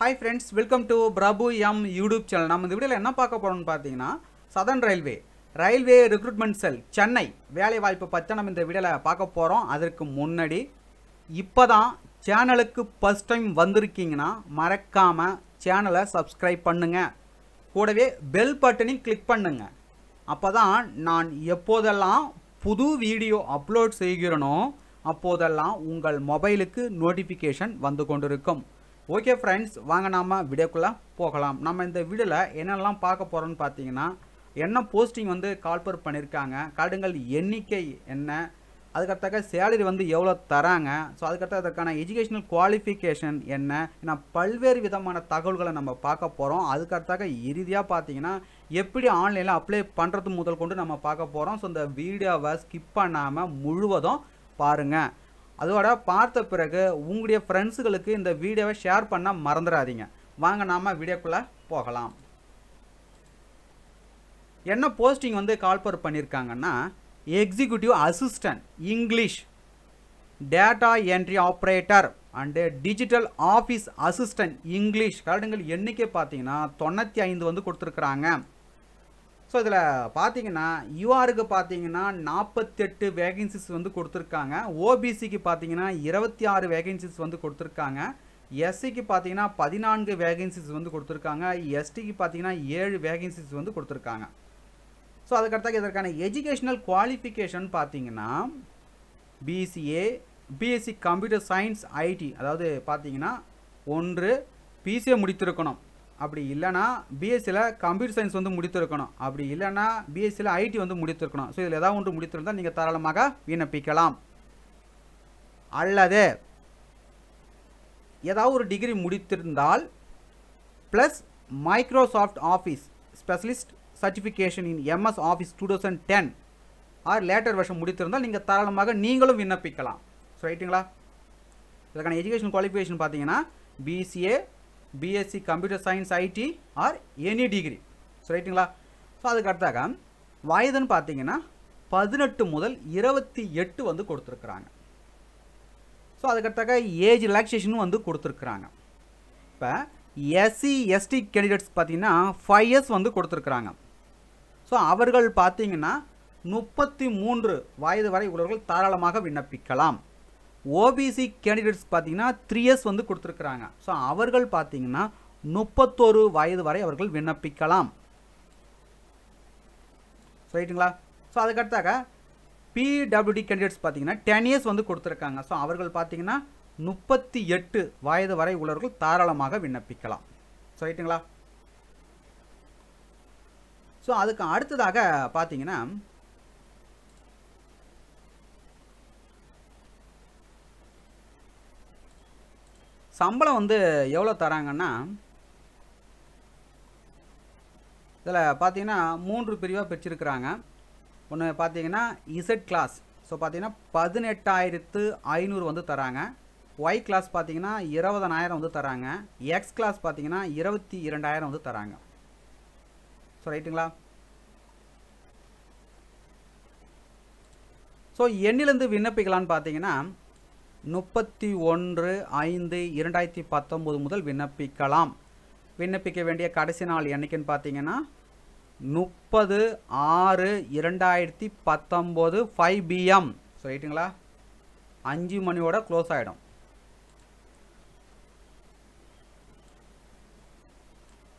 hi friends welcome to Prabhu M YouTube channel நம்ம இந்த வீடியோவில் என்ன பார்க்க போகிறோம்னு பார்த்தீங்கன்னா southern railway railway recruitment cell Chennai வேலை வாய்ப்பை பற்றி நம்ம இந்த வீடியோவில் பார்க்க போகிறோம் அதற்கு முன்னாடி இப்போ தான் சேனலுக்கு ஃபஸ்ட் டைம் வந்திருக்கீங்கன்னா மறக்காமல் சேனலை சப்ஸ்கிரைப் பண்ணுங்கள் கூடவே பெல் பட்டனையும் கிளிக் பண்ணுங்கள் அப்போ தான் நான் எப்போதெல்லாம் புது வீடியோ அப்லோட் செய்கிறனோ அப்போதெல்லாம் உங்கள் மொபைலுக்கு நோட்டிஃபிகேஷன் வந்து கொண்டிருக்கும் ஓகே ஃப்ரெண்ட்ஸ் வாங்க நாம் வீடியோக்குள்ளே போகலாம் நம்ம இந்த வீடியோவில் என்னெல்லாம் பார்க்க போகிறோம்னு பார்த்தீங்கன்னா என்ன போஸ்டிங் வந்து கால்பர் பண்ணியிருக்காங்க கார்டுங்கள் எண்ணிக்கை என்ன அதுக்கடுத்தாக்க சேலரி வந்து எவ்வளோ தராங்க ஸோ அதுக்கடுத்து அதற்கான எஜுகேஷனல் குவாலிஃபிகேஷன் என்ன ஏன்னா பல்வேறு விதமான தகவல்களை நம்ம பார்க்க போகிறோம் அதுக்கடுத்தாக்க இறுதியாக பார்த்தீங்கன்னா எப்படி ஆன்லைனில் அப்ளை பண்ணுறது முதல் கொண்டு நம்ம பார்க்க போகிறோம் ஸோ இந்த வீடியோவை ஸ்கிப் பண்ணாமல் முழுவதும் பாருங்கள் அதோட பார்த்த பிறகு உங்களுடைய ஃப்ரெண்ட்ஸுகளுக்கு இந்த வீடியோவை ஷேர் பண்ண மறந்துடாதீங்க வாங்க நாம் வீடியோக்குள்ளே போகலாம் என்ன போஸ்டிங் வந்து கால்பர் பண்ணியிருக்காங்கன்னா executive assistant English data entry operator and digital office assistant English கரடுங்கள் எண்ணிக்கை பார்த்தீங்கன்னா தொண்ணூற்றி ஐந்து வந்து கொடுத்துருக்குறாங்க ஸோ இதில் பார்த்தீங்கன்னா யூஆருக்கு பார்த்தீங்கன்னா நாற்பத்தெட்டு வேகன்சிஸ் வந்து கொடுத்துருக்காங்க ஓபிசிக்கு பார்த்தீங்கன்னா இருபத்தி ஆறு வேகன்சிஸ் வந்து கொடுத்துருக்காங்க எஸ்சிக்கு பார்த்தீங்கன்னா பதினான்கு வேகன்சிஸ் வந்து கொடுத்துருக்காங்க எஸ்டிக்கு பார்த்தீங்கன்னா ஏழு வேகன்சிஸ் வந்து கொடுத்துருக்காங்க ஸோ அதுக்கடுத்தாக்க இதற்கான எஜுகேஷ்னல் குவாலிஃபிகேஷன் பார்த்தீங்கன்னா BCA BSc computer science IT அதாவது பார்த்தீங்கன்னா ஒன்று பிசிஏ முடித்திருக்கணும் அப்படி இல்லைனா பிஎஸ்சியில் கம்ப்யூட்டர் சயின்ஸ் வந்து முடித்திருக்கணும் அப்படி இல்லைனா பிஎஸ்சியில் ஐடி வந்து முடித்திருக்கணும் ஸோ இதில் ஏதாவது ஒன்று முடித்திருந்தால் நீங்கள் தாராளமாக விண்ணப்பிக்கலாம் அல்லது ஏதாவது ஒரு டிகிரி முடித்திருந்தால் plus Microsoft office specialist certification in MS office two thousand ten or later வருஷம் முடித்திருந்தால் நீங்கள் தாராளமாக நீங்களும் விண்ணப்பிக்கலாம் ஸோ ரைட்டுங்களா இதற்கான எஜுகேஷன் குவாலிஃபிகேஷன் பார்த்தீங்கன்னா BCA BSc computer science IT or any degree so ரைட்டுங்களா ஸோ அதுக்கு அடுத்தாக வயதுன்னு பார்த்தீங்கன்னா பதினெட்டு முதல் இருபத்தி எட்டு வந்து கொடுத்துருக்குறாங்க ஸோ அதுக்கடுத்தாக ஏஜ் ரிலாக்ஸேஷனும் வந்து கொடுத்துருக்குறாங்க இப்போ எஸ்சி எஸ்டி கேண்டிடேட்ஸ் பார்த்தீங்கன்னா ஃபைவ் இயர்ஸ் வந்து கொடுத்துருக்குறாங்க ஸோ அவர்கள் பார்த்தீங்கன்னா முப்பத்தி மூன்று வயது வரை உள்ளவர்கள் தாராளமாக விண்ணப்பிக்கலாம் ஓபிசி கேண்டிடேட்ஸ் பார்த்தீங்கன்னா த்ரீ இயர்ஸ் வந்து கொடுத்துருக்குறாங்க ஸோ அவர்கள் பார்த்தீங்கன்னா முப்பத்தோரு வயது வரை அவர்கள் விண்ணப்பிக்கலாம் ரைட்டுங்களா ஸோ அதுக்கடுத்தாக்க பிடபிள்யூடி கேண்டிடேட்ஸ் பார்த்தீங்கன்னா டென் இயர்ஸ் வந்து கொடுத்துருக்காங்க ஸோ அவர்கள் பார்த்தீங்கன்னா முப்பத்தி எட்டு வயது வரை உள்ளவர்கள் தாராளமாக விண்ணப்பிக்கலாம் ஸோ ரைட்டுங்களா ஸோ அதுக்கு அடுத்ததாக பார்த்தீங்கன்னா சம்பளம் வந்து எவ்வளோ தராங்கன்னா இதில் பார்த்தீங்கன்னா மூன்று பிரிவாக பிரிச்சிருக்கிறாங்க ஒன்று பார்த்தீங்கன்னா இசட் கிளாஸ் ஸோ பார்த்தீங்கன்னா பதினெட்டாயிரத்து ஐநூறு வந்து தராங்க ஒய் கிளாஸ் பார்த்தீங்கன்னா இருபதனாயிரம் வந்து தராங்க எக்ஸ் கிளாஸ் பார்த்தீங்கன்னா இருபத்தி இரண்டாயிரம் வந்து தராங்க ஸோ ரைட்டுங்களா ஸோ எண்ணிலேருந்து விண்ணப்பிக்கலான்னு பார்த்தீங்கன்னா முப்பத்தி ஒன்று ஐந்து இரண்டாயிரத்தி பத்தொம்போது முதல் விண்ணப்பிக்கலாம் விண்ணப்பிக்க வேண்டிய கடைசி நாள் என்றைக்குன்னு பார்த்தீங்கன்னா முப்பது ஆறு இரண்டாயிரத்தி பத்தொம்போது ஃபைவ் பிஎம் சொல்லிட்டுங்களா அஞ்சு மணியோட க்ளோஸ் ஆகிடும்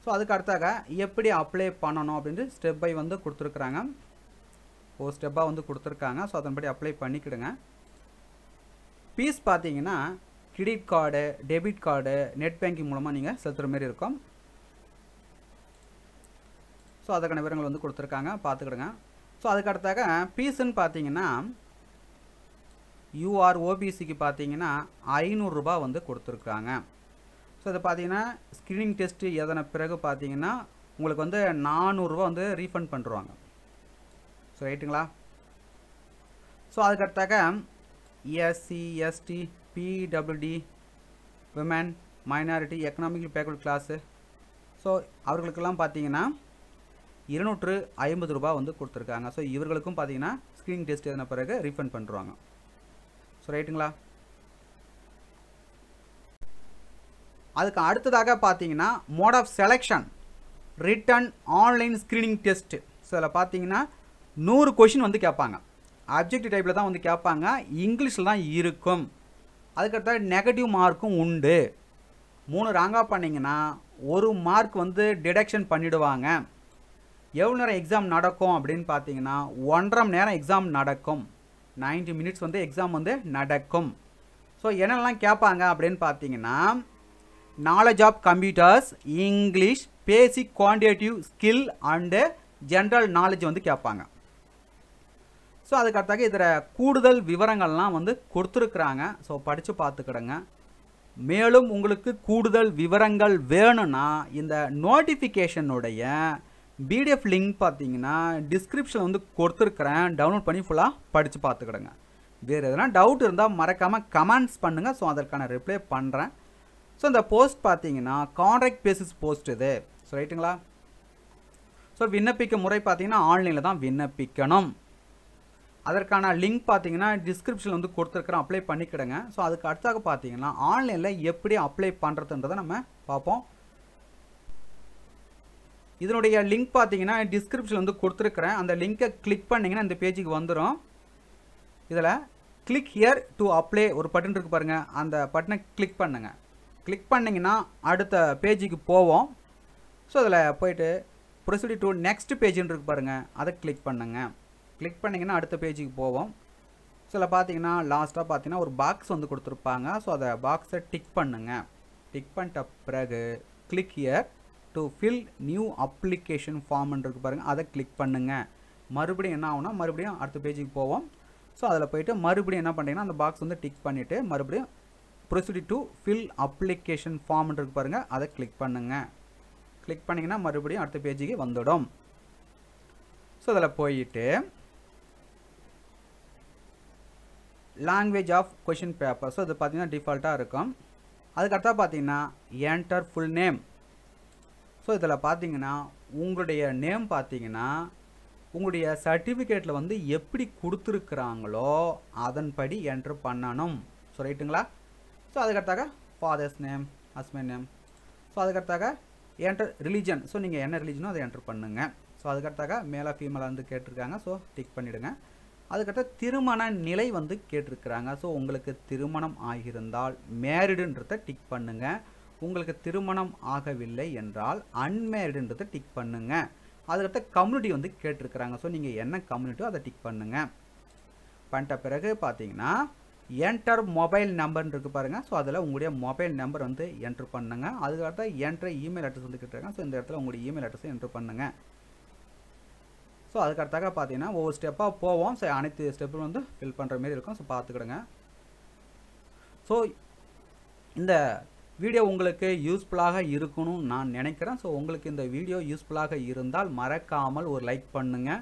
ஸோ அதுக்கு அடுத்தாக எப்படி அப்ளை பண்ணணும் அப்படின்ட்டு ஸ்டெப் பை வந்து கொடுத்துருக்குறாங்க ஒரு ஸ்டெப்பாக வந்து கொடுத்துருக்காங்க ஸோ அதன்படி அப்ளை பண்ணிக்கிடுங்க ஃபீஸ் பார்த்தீங்கன்னா credit card debit card net banking மூலமாக நீங்கள் செலுத்துகிற மாரி இருக்கும் ஸோ அதுக்கான விவரங்கள் வந்து கொடுத்துருக்காங்க பார்த்துக்கிடுங்க ஸோ அதுக்கடுத்தாக ஃபீஸுன்னு பார்த்தீங்கன்னா யூஆர் ஓபிசிக்கு பார்த்தீங்கன்னா ஐநூறுரூபா வந்து கொடுத்துருக்காங்க ஸோ இதை பார்த்தீங்கன்னா ஸ்க்ரீனிங் டெஸ்ட்டு எதன பிறகு பார்த்தீங்கன்னா உங்களுக்கு வந்து நானூறுரூவா வந்து ரீஃபண்ட் பண்ணுறாங்க ஸோ ரைட்டுங்களா ஸோ அதுக்கடுத்தாக ESC, ST PWD women minority economical backward class so அவர்களுக்கெல்லாம் பார்த்தீங்கன்னா இருநூற்று ஐம்பது ரூபா வந்து கொடுத்துருக்காங்க ஸோ இவர்களுக்கும் பார்த்தீங்கன்னா ஸ்க்ரீனிங் டெஸ்ட் எதுன பிறகு ரீஃபண்ட் பண்ணுறாங்க ஸோ ரைட்டுங்களா அதுக்கு அடுத்ததாக பார்த்தீங்கன்னா mode of selection written online screening test so அதில் பார்த்தீங்கன்னா நூறு கொஷின் வந்து கேட்பாங்க அப்ஜெக்டிவ் டைப்பில் தான் வந்து கேட்பாங்க இங்கிலீஷில் தான் இருக்கும் அதுக்கடுத்த நெகட்டிவ் மார்க்கும் உண்டு மூணு ராங்காக பண்ணிங்கன்னா ஒரு மார்க் வந்து டிடெக்ஷன் பண்ணிவிடுவாங்க எவ்வளோ நேரம் எக்ஸாம் நடக்கும் அப்படின்னு பார்த்தீங்கன்னா ஒன்றரை மணி நேரம் எக்ஸாம் நடக்கும் நைன்டி மினிட்ஸ் வந்து எக்ஸாம் வந்து நடக்கும் ஸோ என்னெல்லாம் கேட்பாங்க அப்படின்னு பார்த்தீங்கன்னா knowledge of computers English basic quantitative skill and general knowledge வந்து கேட்பாங்க ஸோ அதுக்கடுத்தாக்க இதில் கூடுதல் விவரங்கள்லாம் வந்து கொடுத்துருக்குறாங்க ஸோ படித்து பார்த்துக்கிடுங்க மேலும் உங்களுக்கு கூடுதல் விவரங்கள் வேணும்னா இந்த நோட்டிஃபிகேஷனுடைய பிடிஎஃப் லிங்க் பார்த்தீங்கன்னா டிஸ்கிரிப்ஷன் வந்து கொடுத்துருக்குறேன் டவுன்லோட் பண்ணி ஃபுல்லாக படித்து பார்த்துக்கிடுங்க வேறு எதனா டவுட் இருந்தால் மறக்காமல் கமெண்ட்ஸ் பண்ணுங்கள் ஸோ அதற்கான ரிப்ளை பண்ணுறேன் ஸோ இந்த போஸ்ட் பார்த்தீங்கன்னா கான்ட்ராக்ட் பேசிஸ் போஸ்ட் இது ஸோ ரைட்டுங்களா ஸோ விண்ணப்பிக்க முறை பார்த்தீங்கன்னா ஆன்லைனில் தான் விண்ணப்பிக்கணும் அதற்கான லிங்க் பார்த்தீங்கன்னா டிஸ்கிரிப்ஷனில் வந்து கொடுத்துருக்குறோம் அப்ளை பண்ணிக்கிடுங்க ஸோ அதுக்கு அடுத்தாக பார்த்தீங்கன்னா ஆன்லைனில் எப்படி அப்ளை பண்ணுறதுன்றதை நம்ம பார்ப்போம் இதனுடைய லிங்க் பார்த்தீங்கன்னா டிஸ்கிரிப்ஷனில் வந்து கொடுத்துருக்குறேன் அந்த லிங்க்கை கிளிக் பண்ணிங்கன்னா இந்த பேஜுக்கு வந்துடும் இதில் கிளிக் ஹியர் டு அப்ளை ஒரு பட்டன் இருக்குது பாருங்கள் அந்த பட்டனை கிளிக் பண்ணுங்கள் கிளிக் பண்ணிங்கன்னா அடுத்த பேஜுக்கு போவோம் ஸோ அதில் போயிட்டு ப்ரொசீடி டு நெக்ஸ்ட் பேஜுன்னு இருக்குது பாருங்கள் அதை கிளிக் பண்ணுங்கள் கிளிக் பண்ணிங்கன்னா அடுத்த பேஜுக்கு போவோம் சில பார்த்தீங்கன்னா லாஸ்ட்டாக பார்த்தீங்கன்னா ஒரு பாக்ஸ் வந்து கொடுத்துருப்பாங்க ஸோ அதை பாக்ஸை டிக் பண்ணுங்கள் டிக் பண்ணிட்ட பிறகு click here to fill new application ஃபார்ம்ன்றது பாருங்கள் அதை கிளிக் பண்ணுங்கள் மறுபடியும் என்ன ஆகுனா மறுபடியும் அடுத்த பேஜுக்கு போவோம் ஸோ அதில் போயிட்டு மறுபடியும் என்ன பண்ணுறீங்கன்னா அந்த பாக்ஸ் வந்து டிக் பண்ணிவிட்டு மறுபடியும் ப்ரொசீட் டு ஃபில் அப்ளிகேஷன் ஃபார்ம்ன்றது பாருங்கள் அதை கிளிக் பண்ணுங்கள் கிளிக் பண்ணிங்கன்னா மறுபடியும் அடுத்த பேஜுக்கு வந்துடும் ஸோ அதில் போயிட்டு language of question paper so இது பார்த்தீங்கன்னா டிஃபால்ட்டாக இருக்கும் அதுக்கடுத்தா பார்த்தீங்கன்னா என்டர் ஃபுல் நேம் ஸோ இதில் பார்த்தீங்கன்னா உங்களுடைய நேம் பார்த்தீங்கன்னா உங்களுடைய சர்டிஃபிகேட்டில் வந்து எப்படி கொடுத்துருக்குறாங்களோ அதன்படி என்ட்ரு பண்ணணும் ஸோ ரைட்டுங்களா ஸோ அதுக்கடுத்தாக father's name husband name so அதுக்கடுத்தாக என்டர் ரிலீஜன் ஸோ நீங்கள் என்ன ரிலீஜனோ அதை என்டர் பண்ணுங்க ஸோ அதுக்கடுத்தாக மேலே ஃபீமேலாக வந்து கேட்டிருக்காங்க ஸோ டிக் பண்ணிவிடுங்க அதுக்கிட்ட திருமண நிலை வந்து கேட்டிருக்கிறாங்க ஸோ உங்களுக்கு திருமணம் ஆகியிருந்தால் மேரிடுன்றத டிக் பண்ணுங்கள் உங்களுக்கு திருமணம் ஆகவில்லை என்றால் அன்மேரிடுன்றத டிக் பண்ணுங்கள் அதுக்கிட்ட கம்யூனிட்டி வந்து கேட்டிருக்கிறாங்க ஸோ நீங்கள் என்ன கம்யூனிட்டியோ அதை டிக் பண்ணுங்கள் பண்ணிட்ட பிறகு பார்த்தீங்கன்னா என்டர் மொபைல் நம்பர்னு இருக்குது பாருங்கள் ஸோ அதில் உங்களுடைய மொபைல் நம்பர் வந்து என்ட்ரு பண்ணுங்கள் அதுக்கடுத்த என்ட்ரு இமெயில் அட்ரஸ் வந்து கேட்டுருக்காங்க ஸோ இந்த இடத்துல உங்களுடைய இமெயில் அட்ரஸை என்ட்ரு பண்ணுங்கள் ஸோ அதுக்கடுத்தாக பார்த்தீங்கன்னா ஒவ்வொரு ஸ்டெப்பாக போவோம் ஸோ அனைத்து ஸ்டெப்பும் வந்து ஃபில் பண்ணுற மாரி இருக்கும் ஸோ பார்த்துக்கிடுங்க ஸோ இந்த வீடியோ உங்களுக்கு யூஸ்ஃபுல்லாக இருக்கணும்னு நான் நினைக்கிறேன் ஸோ உங்களுக்கு இந்த வீடியோ யூஸ்ஃபுல்லாக இருந்தால் மறக்காமல் ஒரு லைக் பண்ணுங்கள்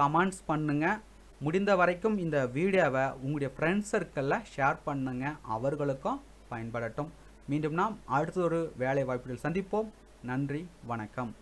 கமெண்ட்ஸ் பண்ணுங்கள் முடிந்த வரைக்கும் இந்த வீடியோவை உங்களுடைய ஃப்ரெண்ட்ஸ் சர்க்கிளில் ஷேர் பண்ணுங்கள் அவர்களுக்கும் பயன்படட்டும் மீண்டும் நாம் அடுத்த ஒரு வேலை வாய்ப்புகள் சந்திப்போம் நன்றி வணக்கம்